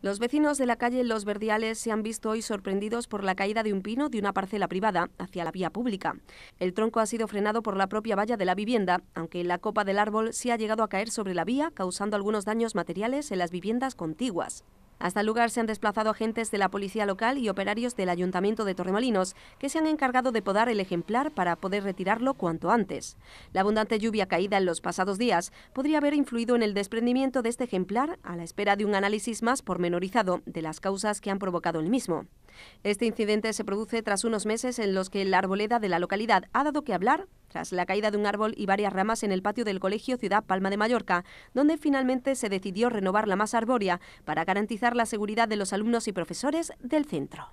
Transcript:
Los vecinos de la calle Los Verdiales se han visto hoy sorprendidos por la caída de un pino de una parcela privada hacia la vía pública. El tronco ha sido frenado por la propia valla de la vivienda, aunque la copa del árbol sí ha llegado a caer sobre la vía, causando algunos daños materiales en las viviendas contiguas. Hasta el lugar se han desplazado agentes de la policía local y operarios del Ayuntamiento de Torremolinos, que se han encargado de podar el ejemplar para poder retirarlo cuanto antes. La abundante lluvia caída en los pasados días podría haber influido en el desprendimiento de este ejemplar a la espera de un análisis más pormenorizado de las causas que han provocado el mismo. Este incidente se produce tras unos meses en los que la arboleda de la localidad ha dado que hablar tras la caída de un árbol y varias ramas en el patio del Colegio Ciudad Palma de Mallorca, donde finalmente se decidió renovar la masa arbórea para garantizar la seguridad de los alumnos y profesores del centro.